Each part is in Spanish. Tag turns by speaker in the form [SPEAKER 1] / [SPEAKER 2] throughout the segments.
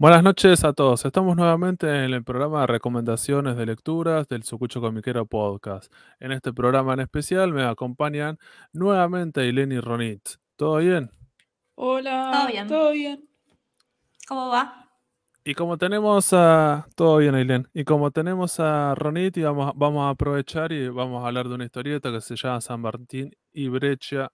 [SPEAKER 1] Buenas noches a todos. Estamos nuevamente en el programa de recomendaciones de lecturas del Sucucho Comiquero Podcast. En este programa en especial me acompañan nuevamente Eleni y Ronit. ¿Todo bien?
[SPEAKER 2] Hola. Todo bien. ¿Cómo va?
[SPEAKER 1] Y como tenemos a. Todo bien, Ailén. Y como tenemos a Ronit, y vamos, vamos a aprovechar y vamos a hablar de una historieta que se llama San Martín y Brecha.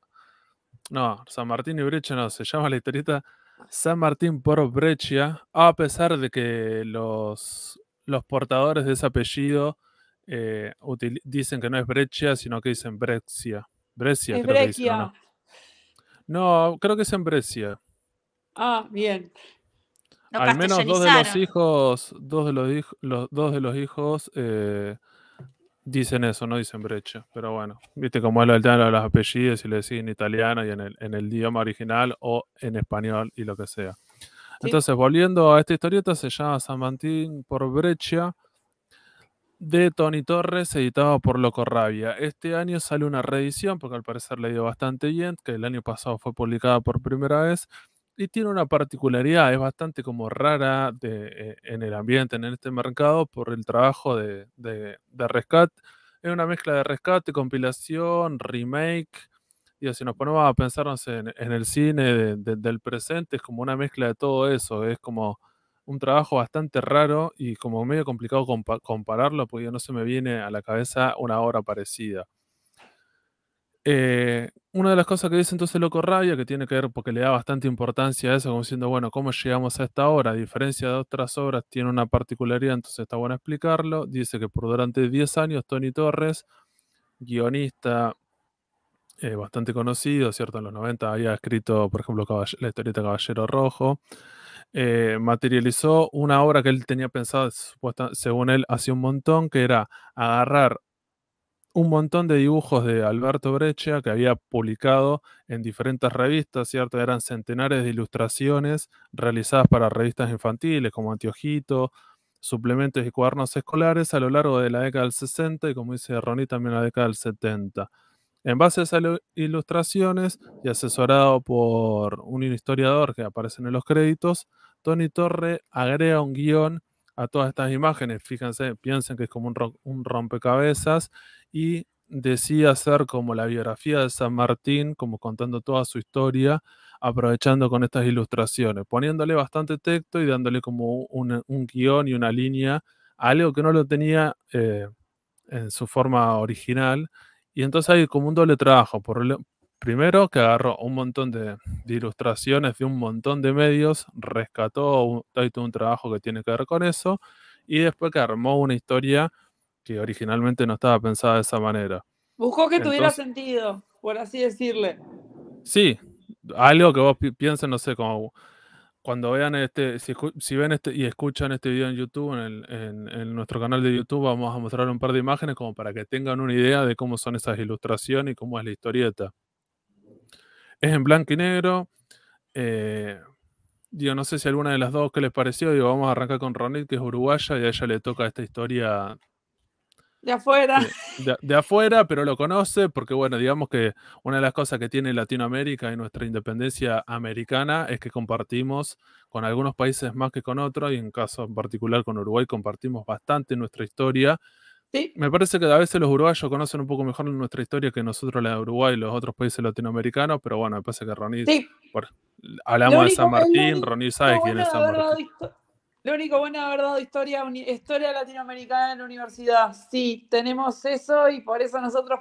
[SPEAKER 1] No, San Martín y Brecha no, se llama la historieta San Martín por Breccia, a pesar de que los, los portadores de ese apellido eh, dicen que no es Breccia, sino que dicen Brexia. Breccia, creo Que dicen, no? creo que es en Breccia.
[SPEAKER 2] Ah, bien. Al menos dos de los
[SPEAKER 1] hijos, dos de los, dos de los hijos eh, Dicen eso, no dicen brecha, pero bueno, viste cómo es lo del tema de los apellidos, y le decís en italiano y en el, en el idioma original o en español y lo que sea. Entonces, volviendo a esta historieta, se llama San Martín por brecha de Tony Torres, editado por Locorrabia. Este año sale una reedición, porque al parecer le dio bastante bien, que el año pasado fue publicada por primera vez y tiene una particularidad, es bastante como rara eh, en el ambiente, en este mercado, por el trabajo de, de, de rescate. Es una mezcla de rescate, compilación, remake. y si nos ponemos a pensarnos en, el cine del presente, es como una mezcla de todo eso. Es como un trabajo bastante raro y como medio complicado compararlo, porque no se me viene a la cabeza una obra parecida. Eh, una de las cosas que dice entonces Loco Rabia, que tiene que ver porque le da bastante importancia a eso, como diciendo, bueno, ¿cómo llegamos a esta obra? A diferencia de otras obras, tiene una particularidad, entonces está bueno explicarlo. Dice que por durante 10 años Tony Torres, guionista eh, bastante conocido, ¿cierto? En los 90 había escrito, por ejemplo, la historieta Caballero Rojo. Eh, materializó una obra que él tenía pensada, según él, hace un montón, que era agarrar un montón de dibujos de Alberto Breccia que había publicado en diferentes revistas, ¿cierto? Eran centenares de ilustraciones realizadas para revistas infantiles como Antiojito, suplementos y cuadernos escolares a lo largo de la década del 60 y como dice Ronnie también la década del 70. En base a esas ilustraciones y asesorado por un historiador que aparece en los créditos, Tony Torre agrega un guión a todas estas imágenes, fíjense, piensen que es como un, rompecabezas y decía hacer como la biografía de San Martín, como contando toda su historia, aprovechando con estas ilustraciones, poniéndole bastante texto y dándole como un, guión y una línea, algo que no lo tenía eh, en su forma original. Y entonces hay como un doble trabajo. Por, Primero, que agarró un montón de, ilustraciones de un montón de medios, rescató un, un trabajo que tiene que ver con eso, y después que armó una historia que originalmente no estaba pensada de esa manera. Buscó que tuviera
[SPEAKER 2] sentido, por así decirle.
[SPEAKER 1] Sí, algo que vos piensen, no sé, como cuando vean este, si, ven este y escuchan este video en YouTube, en, nuestro canal de YouTube, vamos a mostrar un par de imágenes como para que tengan una idea de cómo son esas ilustraciones y cómo es la historieta es en blanco y negro. yo eh, no sé si alguna de las dos que les pareció. Digo, vamos a arrancar con Ronit, que es uruguaya, y a ella le toca esta historia. De afuera. de, afuera, pero lo conoce, porque bueno, digamos que una de las cosas que tiene Latinoamérica y nuestra independencia americana es que compartimos con algunos países más que con otros, y en caso en particular con Uruguay compartimos bastante nuestra historia me parece que a veces los uruguayos conocen un poco mejor nuestra historia que nosotros la de Uruguay y los otros países latinoamericanos, pero bueno, me parece que Ronnie. Sí. hablamos de San Martín, Ronnie sabe quién es San Martín.
[SPEAKER 2] Lo único bueno de haber dado historia, historia latinoamericana en la universidad. Sí, tenemos eso y por eso nosotros.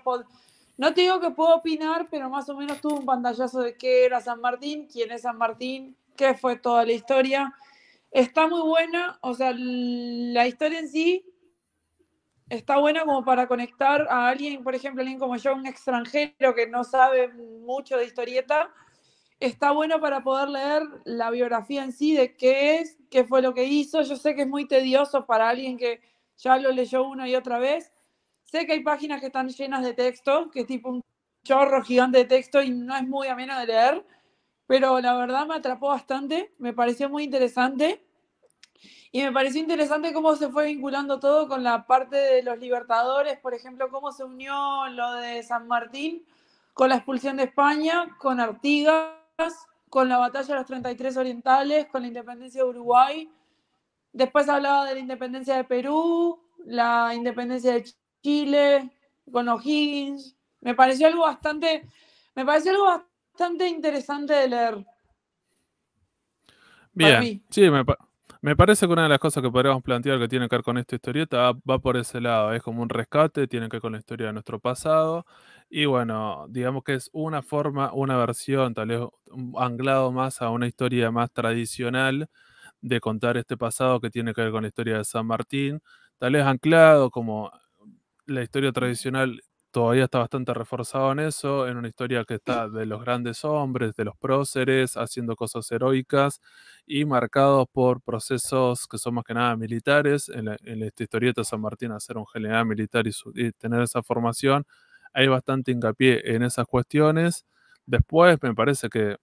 [SPEAKER 2] No te digo que puedo opinar, pero más o menos tuve un pantallazo de qué era San Martín, quién es San Martín, qué fue toda la historia. Está muy buena, o sea, la historia en sí está bueno como para conectar a alguien, por ejemplo, alguien como yo, un extranjero que no sabe mucho de historieta, está bueno para poder leer la biografía en sí de qué es, qué fue lo que hizo. Yo sé que es muy tedioso para alguien que ya lo leyó una y otra vez. Sé que hay páginas que están llenas de texto, que es tipo un chorro gigante de texto y no es muy ameno de leer, pero la verdad me atrapó bastante, me pareció muy interesante y me pareció interesante cómo se fue vinculando todo con la parte de los libertadores, por ejemplo, cómo se unió lo de San Martín con la expulsión de España, con Artigas, con la batalla de los 33 orientales, con la independencia de Uruguay. Después hablaba de la independencia de Perú, la independencia de Chile, con O'Higgins. Me pareció algo bastante, me pareció algo bastante interesante de leer.
[SPEAKER 1] Bien, sí, me, parece... Me parece que una de las cosas que podríamos plantear que tiene que ver con esta historieta va por ese lado. Es como un rescate, tiene que ver con la historia de nuestro pasado. Y bueno, digamos que es una forma, una versión, tal vez anclado más a una historia más tradicional de contar este pasado que tiene que ver con la historia de San Martín. Tal vez anclado como la historia mm. tradicional todavía está bastante reforzado en eso, en una historia que está de los grandes hombres, de los próceres, haciendo cosas heroicas y marcados por procesos que son más que nada militares. En, esta historieta San Martín hacer un general militar y, tener esa formación, hay bastante hincapié en esas cuestiones. Después me parece que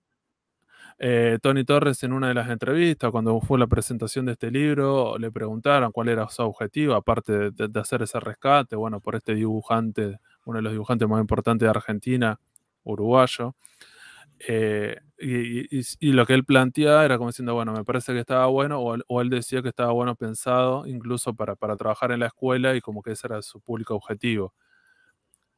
[SPEAKER 1] eh, Tony Torres en una de las entrevistas, cuando fue la presentación de este libro, le preguntaron cuál era su objetivo, aparte de hacer ese rescate, bueno, por este dibujante uno de los dibujantes más importantes de Argentina, uruguayo. Eh, y, lo que él planteaba era como diciendo, bueno, me parece que estaba bueno, o, él decía que estaba bueno pensado incluso para, trabajar en la escuela y como que ese era su público objetivo.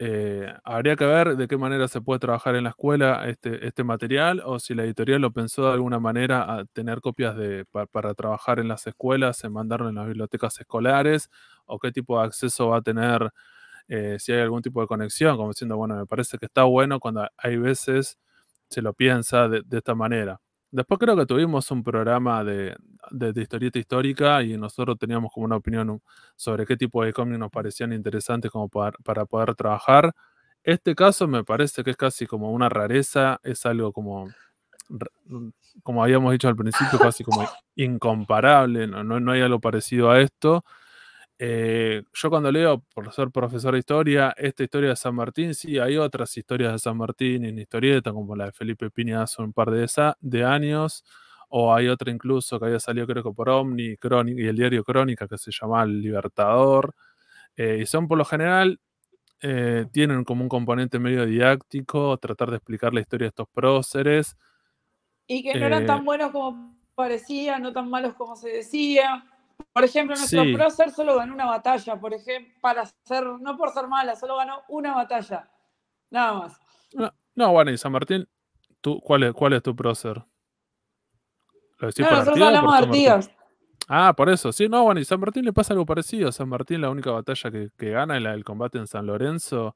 [SPEAKER 1] Eh, habría que ver de qué manera se puede trabajar en la escuela este, este, material o si la editorial lo pensó de alguna manera a tener copias para trabajar en las escuelas, en mandarlo en las bibliotecas escolares o qué tipo de acceso va a tener eh, si hay algún tipo de conexión, como diciendo, bueno, me parece que está bueno cuando hay veces se lo piensa de, esta manera. Después creo que tuvimos un programa de, historieta histórica y nosotros teníamos como una opinión sobre qué tipo de cómics nos parecían interesantes como para, poder trabajar. Este caso me parece que es casi como una rareza, es algo como como habíamos dicho al principio, casi como incomparable, no hay algo parecido a esto. Eh, yo cuando leo, por ser profesor de historia, esta historia de San Martín, sí, hay otras historias de San Martín en historieta, como la de Felipe Piña hace un par de, esa, de años, o hay otra incluso que había salido creo que por Omni y el diario Crónica que se llama El Libertador, eh, y son por lo general, eh, tienen como un componente medio didáctico, tratar de explicar la historia de estos próceres. Y que no eran tan
[SPEAKER 2] buenos como parecía no tan malos como se decía. Por ejemplo, nuestro prócer solo ganó una batalla, por ejemplo, para ser, no por ser mala, solo ganó una batalla. Nada más.
[SPEAKER 1] No, bueno, y San Martín, tú, cuál, es, ¿cuál es tu prócer? nosotros hablamos de Ah, por eso. Sí, no, bueno, y San Martín le pasa algo parecido. San Martín, la única batalla que, gana es la del combate en San Lorenzo.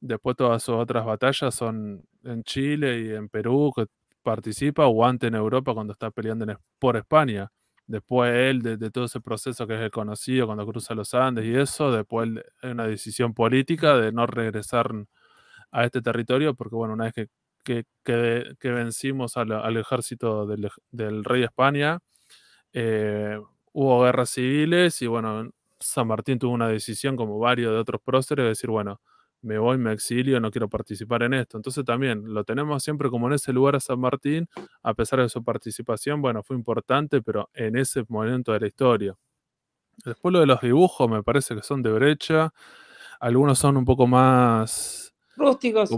[SPEAKER 1] Después todas sus otras batallas son en Chile y en Perú, que participa, o antes en Europa cuando está peleando en, por España después él, de, todo ese proceso que es el conocido cuando cruza los Andes y eso, después hay una decisión política de no regresar a este territorio, porque bueno, una vez que, que, vencimos al, ejército del, del, rey de España, eh, hubo guerras civiles y bueno, San Martín tuvo una decisión, como varios de otros próceres, de decir, bueno, me voy, me exilio, no quiero participar en esto. Entonces también lo tenemos siempre como en ese lugar a San Martín, a pesar de su participación, bueno, fue importante, pero en ese momento de la historia. Después lo de los dibujos me parece que son de brecha, algunos son un poco más... Rústicos.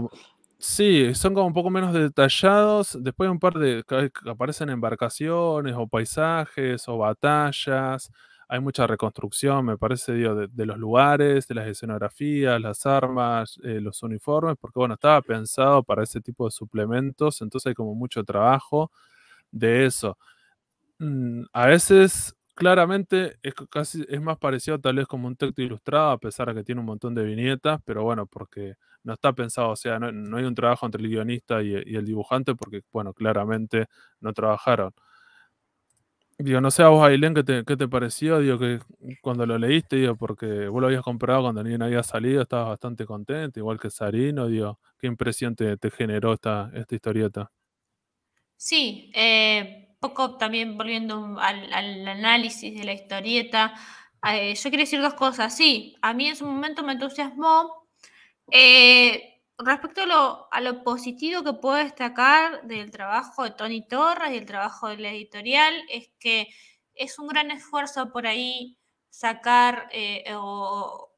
[SPEAKER 1] sí, son como un poco menos detallados, después un par de... aparecen embarcaciones o paisajes o batallas hay mucha reconstrucción, me parece, de, los lugares, de las escenografías, las armas, eh, los uniformes, porque bueno, estaba pensado para ese tipo de suplementos, entonces hay como mucho trabajo de eso. Mm, a veces, claramente, es, casi, es más parecido tal vez como un texto ilustrado, a pesar de que tiene un montón de viñetas, pero bueno, porque no está pensado, o sea, no, hay un trabajo entre el guionista y el dibujante, porque bueno, claramente no trabajaron. Digo, no sé a vos, Ailén, ¿qué te, pareció? Digo, que cuando lo leíste, digo, porque vos lo habías comprado cuando ni había salido, estabas bastante contento, igual que Sarino, digo, ¿qué impresión te, generó esta, esta historieta?
[SPEAKER 3] Sí, un eh, poco también volviendo al, análisis de la historieta, eh, yo quiero decir dos cosas. Sí, a mí en su momento me entusiasmó. Eh, respecto a lo, positivo que puedo destacar del trabajo de Tony Torres y el trabajo de la editorial, es que es un gran esfuerzo por ahí sacar eh, o,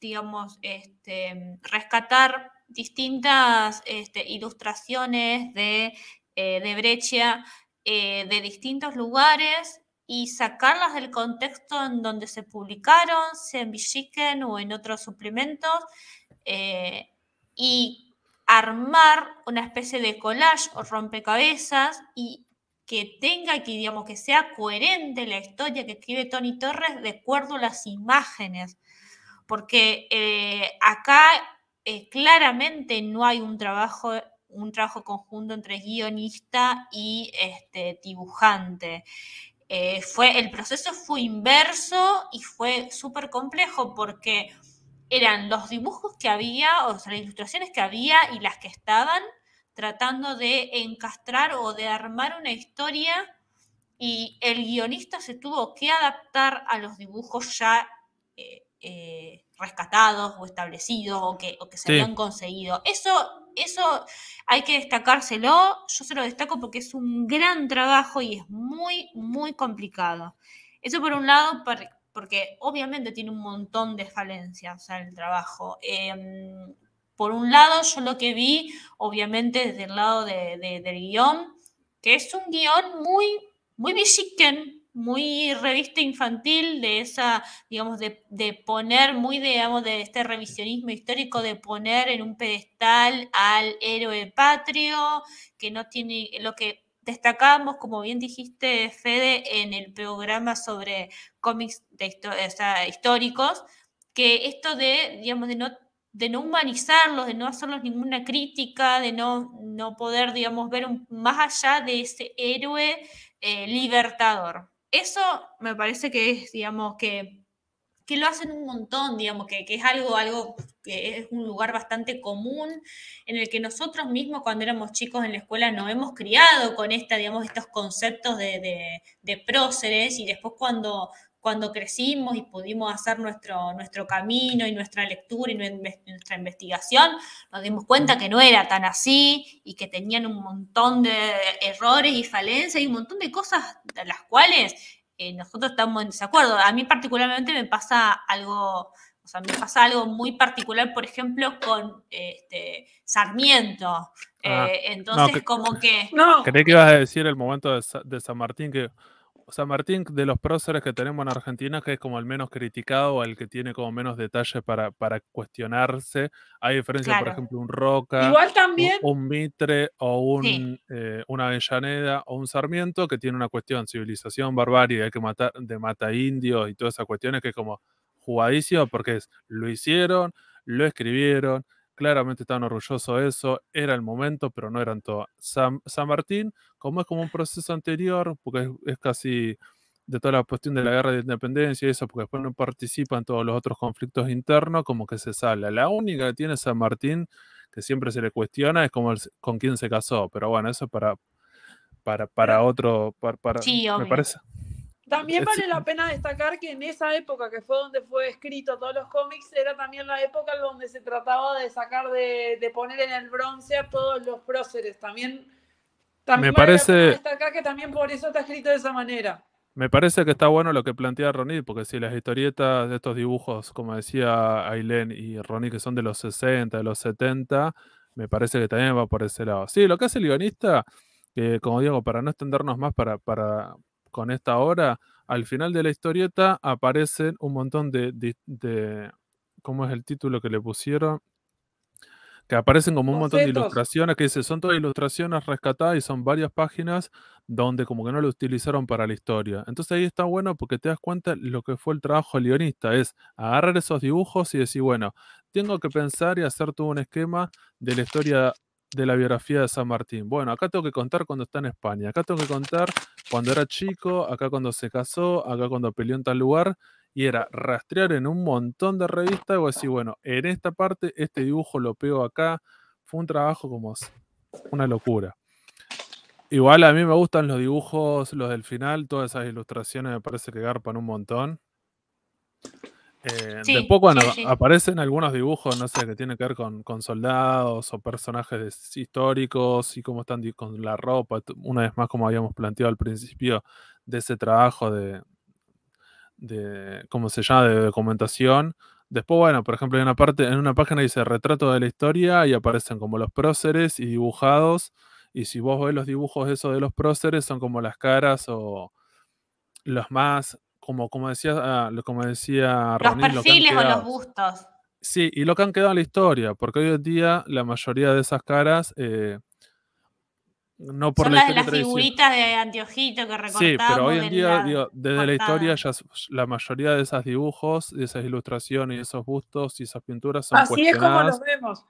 [SPEAKER 3] digamos, este, rescatar distintas este, ilustraciones de, brecha de eh, de distintos lugares y sacarlas del contexto en donde se publicaron, sea en o en otros suplementos. Eh, y armar una especie de collage o rompecabezas y que tenga que, digamos, que sea coherente la historia que escribe Tony Torres de acuerdo a las imágenes. Porque eh, acá eh, claramente no hay un trabajo, un trabajo conjunto entre guionista y este, dibujante. Eh, fue, el proceso fue inverso y fue súper complejo porque eran los dibujos que había, o sea, las ilustraciones que había y las que estaban, tratando de encastrar o de armar una historia y el guionista se tuvo que adaptar a los dibujos ya eh, eh, rescatados o establecidos o que, que se habían conseguido. Eso, eso hay que destacárselo, yo se lo destaco porque es un gran trabajo y es muy, muy complicado. Eso por un lado, porque obviamente tiene un montón de falencias en el trabajo. Em, por un lado, yo lo que vi, obviamente, desde el lado de, del guión, que es un guión muy, muy muy revista infantil, de esa, digamos, de, de, poner, muy, digamos, de este revisionismo histórico, de poner en un pedestal al héroe patrio, que no tiene, lo que destacábamos, como bien dijiste, Fede, en el programa sobre cómics de históricos, que esto de, digamos, de no, de no humanizarlos, de no hacerlos ninguna crítica, de no, no poder, digamos, ver más allá de ese héroe eh, libertador. Eso me parece que es, digamos, que que lo hacen un montón, digamos, que, es algo, algo que es un lugar bastante común en el que nosotros mismos cuando éramos chicos en la escuela nos hemos criado con esta, digamos, estos conceptos de, de, próceres y después cuando, cuando crecimos y pudimos hacer nuestro, nuestro camino y nuestra lectura y nuestra investigación, nos dimos cuenta que no era tan así y que tenían un montón de errores y falencias y un montón de cosas de las cuales eh, nosotros estamos en desacuerdo. A mí particularmente me pasa algo, o sea, me pasa algo muy particular, por ejemplo, con este, Sarmiento. Ah, eh, entonces, como que... No. Creí
[SPEAKER 1] que ibas a decir el momento de San Martín que San Martín, de los próceres que tenemos en Argentina, que es como el menos criticado, el que tiene como menos detalles para, cuestionarse, hay diferencia, por ejemplo, un Roca, un, Mitre o un, eh, una Avellaneda o un Sarmiento, que tiene una cuestión, civilización, barbarie, hay que matar, de mata indios y todas esas cuestiones que es como jugadísimo porque es, lo hicieron, lo escribieron, Claramente estaban orgullosos de eso, era el momento, pero no eran todos. San, Martín, como es como un proceso anterior, porque es, casi de toda la cuestión de la guerra de independencia y eso, porque después no participan en todos los otros conflictos internos, como que se sale. La única que tiene San Martín, que siempre se le cuestiona, es como con quién se casó, pero bueno, eso para, para, para otro, para, me parece.
[SPEAKER 2] También vale la pena destacar que en esa época que fue donde fue escrito todos los cómics, era también la época donde se trataba de sacar de, de poner en el bronce a todos los próceres. También, me vale parece la pena destacar que también por eso está escrito de esa manera.
[SPEAKER 1] Me parece que está bueno lo que plantea Ronnie, porque si las historietas de estos dibujos, como decía Ailén y Ronnie, que son de los 60, de los 70, me parece que también va por ese lado. Sí, lo que hace el guionista, eh, como digo, para no extendernos más, para, para, con esta hora, al final de la historieta aparecen un montón de, ¿cómo es el título que le pusieron? que aparecen como un montón de ilustraciones, que dice, son todas ilustraciones rescatadas y son varias páginas donde como que no lo utilizaron para la historia. Entonces ahí está bueno porque te das cuenta lo que fue el trabajo leonista, es agarrar esos dibujos y decir, bueno, tengo que pensar y hacer todo un esquema de la historia de la biografía de San Martín. Bueno, acá tengo que contar cuando está en España, acá tengo que contar cuando era chico, acá cuando se casó, acá cuando peleó en tal lugar, y era rastrear en un montón de revistas o así, bueno, en esta parte este dibujo lo pego acá. Fue un trabajo como una locura. Igual a mí me gustan los dibujos, los del final, todas esas ilustraciones me parece que garpan un montón. Eh, después bueno, aparecen algunos dibujos, no sé, que tienen que ver con, soldados o personajes históricos y cómo están con la ropa, una vez más como habíamos planteado al principio de ese trabajo de, de ¿cómo se llama?, de documentación. Después, bueno, por ejemplo, hay una parte, en una página dice retrato de la historia y aparecen como los próceres y dibujados. Y si vos ves los dibujos esos de los próceres, son como las caras o los más como, como decía, ah, como decía Los perfiles o los bustos Sí, y lo que han quedado en la historia, porque hoy en día la mayoría de esas caras eh, no por Son las de las figuritas
[SPEAKER 3] de anteojito que recortamos. Sí, pero hoy en día, desde la historia,
[SPEAKER 1] ya la mayoría de esos dibujos, de esas ilustraciones, y esos bustos y esas pinturas son Así es como los vemos.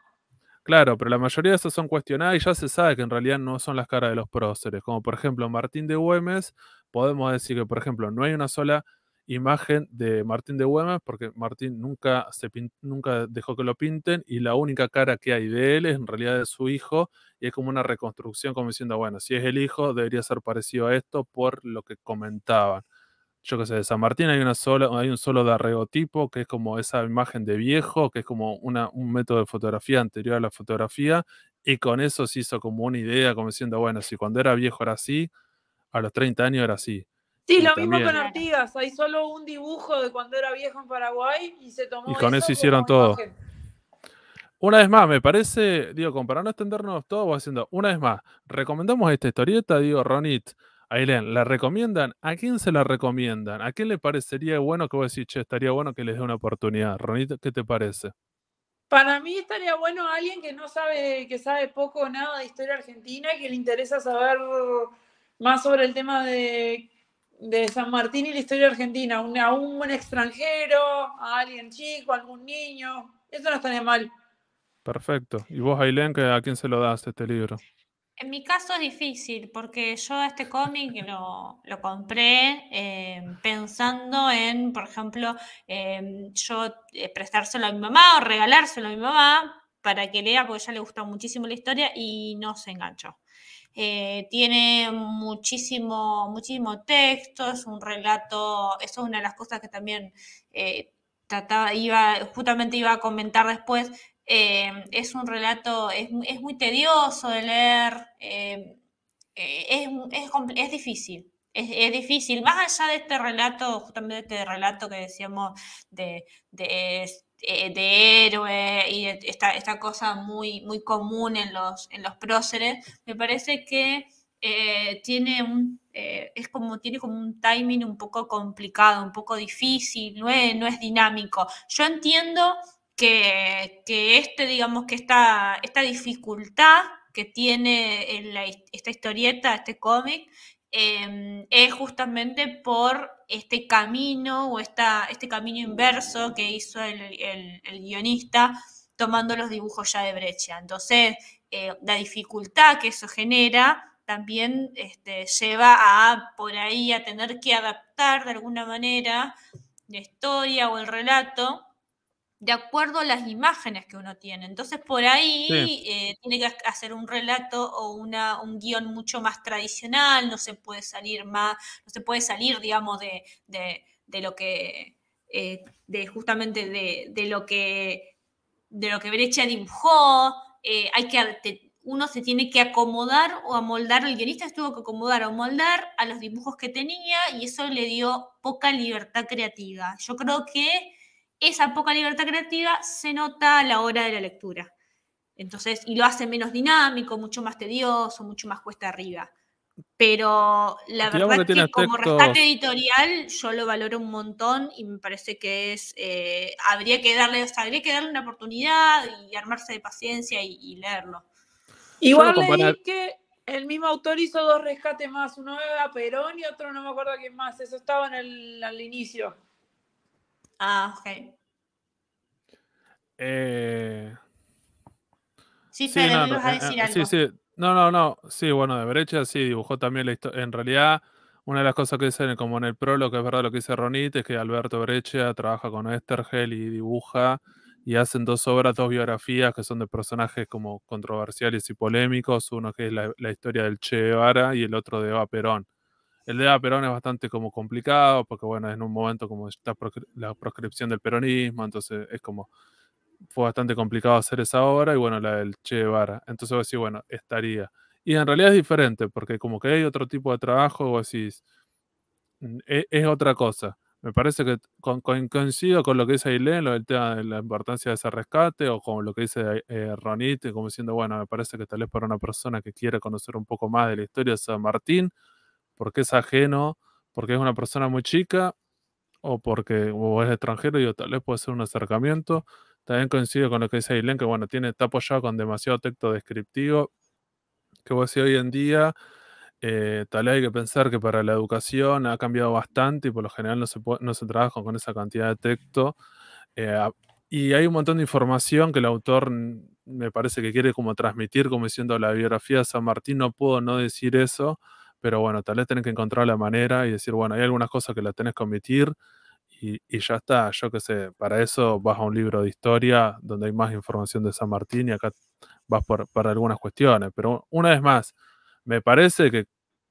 [SPEAKER 1] Claro, pero la mayoría de esas son cuestionadas y ya se sabe que en realidad no son las caras de los próceres. Como por ejemplo Martín de Güemes, podemos decir que por ejemplo no hay una sola imagen de Martín de Güemes porque Martín nunca, se nunca dejó que lo pinten y la única cara que hay de él es en realidad de su hijo y es como una reconstrucción como diciendo, bueno, si es el hijo debería ser parecido a esto por lo que comentaban yo qué sé, de San Martín hay, una sola, hay un solo darregotipo, que es como esa imagen de viejo, que es como un método de fotografía anterior a la fotografía, y con eso se hizo como una idea, como diciendo, bueno, si cuando era viejo era así, a los 30 años era así. Sí, lo mismo con
[SPEAKER 2] Artigas, hay solo un dibujo de cuando era viejo en Paraguay y se tomó. Y con eso, hicieron todo.
[SPEAKER 1] Una vez más, me parece, digo, para no extendernos todo, voy haciendo, una vez más, recomendamos esta historieta, digo, Ronit, Ailén, ¿la recomiendan? ¿A quién se la recomiendan? ¿A quién le parecería bueno que vos decís, che, estaría bueno que les dé una oportunidad? Ronita, ¿qué te parece?
[SPEAKER 2] Para mí estaría bueno alguien que no sabe, que sabe poco o nada de historia argentina y que le interesa saber más sobre el tema de, San Martín y la historia argentina. a un extranjero, a alguien chico, a algún niño. Eso no
[SPEAKER 3] estaría mal.
[SPEAKER 1] Perfecto. ¿Y vos, Ailén, a quién se lo das este libro?
[SPEAKER 3] En mi caso es difícil porque yo este cómic lo, lo, compré em, pensando en, por ejemplo, em, yo eh, prestárselo a mi mamá o regalárselo a mi mamá para que lea porque ya le gusta muchísimo la historia y no se enganchó. Eh, tiene muchísimo, muchísimo texto, es un relato, eso es una de las cosas que también eh, trataba, iba, justamente iba a comentar después, eh, es un relato, es, es, muy tedioso de leer, eh, eh, es, difícil. Es, difícil, más allá de este relato, justamente este relato que decíamos de, héroe y esta, cosa muy, muy común en los, en los próceres, me parece que tiene un es como tiene como un timing un poco complicado, un poco difícil, no no es dinámico. Yo entiendo que, este, digamos, que esta, esta dificultad que tiene esta historieta, este cómic, em, es justamente por este camino o esta, este camino inverso que hizo el, guionista tomando los dibujos ya de brecha. Entonces, eh, la dificultad que eso genera también este, lleva a por ahí a tener que adaptar de alguna manera la historia o el relato de acuerdo a las imágenes que uno tiene. Entonces, por ahí eh, tiene que hacer un relato o una, un guión mucho más tradicional, no se puede salir más, no se puede salir, digamos, de, de, de lo que, eh, de justamente de, lo que, de lo que Brecha dibujó, eh, hay que, uno se tiene que acomodar o amoldar, el guionista tuvo que acomodar o moldar a los dibujos que tenía y eso le dio poca libertad creativa. Yo creo que esa poca libertad creativa se nota a la hora de la lectura. Entonces, y lo hace menos dinámico, mucho más tedioso, mucho más cuesta arriba. Pero la verdad que como rescate editorial yo lo valoro un montón y me parece que es eh, habría que darle que una oportunidad y armarse de paciencia y, leerlo.
[SPEAKER 2] Igual leí que el mismo autor hizo dos rescates más, uno era Perón y otro no me acuerdo quién más, eso estaba en el, al inicio. Ah, ok.
[SPEAKER 1] Eh, sí, Fede, no, ibas a eh, decir eh, algo. Sí, sí. No, no, no. Sí, bueno, de brecha sí dibujó también la historia. En realidad, una de las cosas que dicen, como en el prólogo, que es verdad lo que dice Ronit, es que Alberto Brecha trabaja con Estergel y dibuja y hacen dos obras, dos biografías que son de personajes como controversiales y polémicos. Uno que es la, historia del Che Guevara y el otro de Eva Perón. El de la ah, Perón es bastante como complicado, porque bueno, es en un momento como está la proscripción del peronismo, entonces es como fue bastante complicado hacer esa obra, y bueno, la del Che Guevara. Entonces vos decís, bueno, estaría. Y en realidad es diferente, porque como que hay otro tipo de trabajo, vos decís, mm, e-, es, otra cosa. Me parece que coincido con lo que dice Ailén, lo del tema de la importancia de ese rescate, o con lo que dice eh, Ronit, como diciendo, bueno, me parece que tal vez para una persona que quiere conocer un poco más de la historia de San Martín, porque es ajeno, porque es una persona muy chica o porque es extranjero y tal vez puede ser un acercamiento. También coincido con lo que dice Ailén, que bueno, tiene, está apoyado con demasiado texto descriptivo, que a decir hoy en día, eh, tal vez hay que pensar que para la educación ha cambiado bastante y por lo general no se, trabaja con esa cantidad de texto. Eh, y hay un montón de información que el autor me parece que quiere como transmitir, como diciendo la biografía de San Martín, no puedo no decir eso pero bueno, tal vez tenés que encontrar la manera y decir, bueno, hay algunas cosas que las tenés que omitir y, ya está, yo qué sé, para eso vas a un libro de historia donde hay más información de San Martín y acá vas para algunas cuestiones, pero una vez más, me parece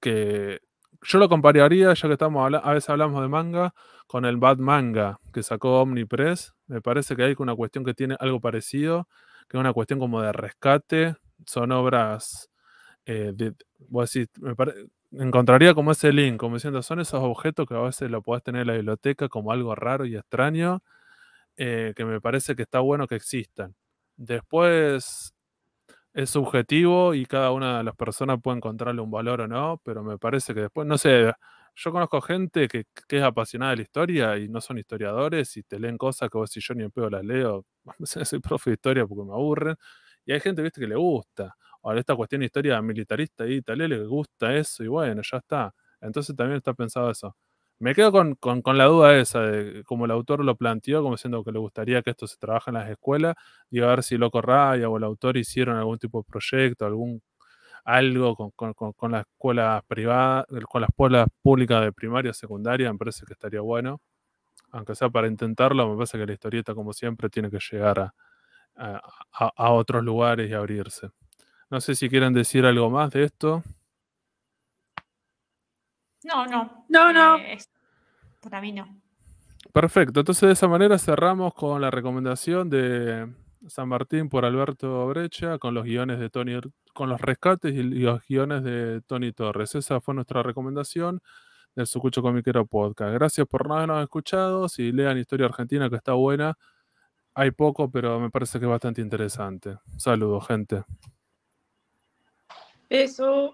[SPEAKER 1] que, yo lo compararía, ya que estamos a veces hablamos de manga, con el Bad Manga que sacó Omnipress. Me parece que hay una cuestión que tiene algo parecido, que es una cuestión como de rescate. Son obras, eh, de, voy a decir, me encontraría como ese link, como diciendo, son esos objetos que a veces lo puedes tener en la biblioteca como algo raro y extraño, eh, que me parece que está bueno que existan. Después es subjetivo y cada una de las personas puede encontrarle un valor o no, pero me parece que después, no sé, yo conozco gente que, es apasionada de la historia y no son historiadores y te leen cosas que vos si yo ni en pedo las leo, soy profe de historia porque me aburren, y hay gente, viste, que le gusta, Ahora, esta cuestión de historia militarista y tal, le gusta eso y bueno, ya está. Entonces también está pensado eso. Me quedo con, la duda esa, de como el autor lo planteó, como siendo que le gustaría que esto se trabaje en las escuelas, y a ver si Loco Raya o el autor hicieron algún tipo de proyecto, algún algo con, con, con las escuelas privadas, con las escuelas públicas de primaria, o secundaria, me parece que estaría bueno. Aunque sea para intentarlo, me parece que la historieta, como siempre, tiene que llegar a otros lugares y abrirse. No sé si quieren decir algo más de esto.
[SPEAKER 3] No, no. No, no. Eh, para mí no.
[SPEAKER 1] Perfecto. Entonces, de esa manera cerramos con la recomendación de San Martín por Alberto Brecha con los guiones de Tony, con los rescates y los guiones de Tony Torres. Esa fue nuestra recomendación del Sucucho Comiquero Podcast. Gracias por no habernos escuchado. Si lean Historia Argentina, que está buena. Hay poco, pero me parece que es bastante interesante. Saludos, gente.
[SPEAKER 2] Eso.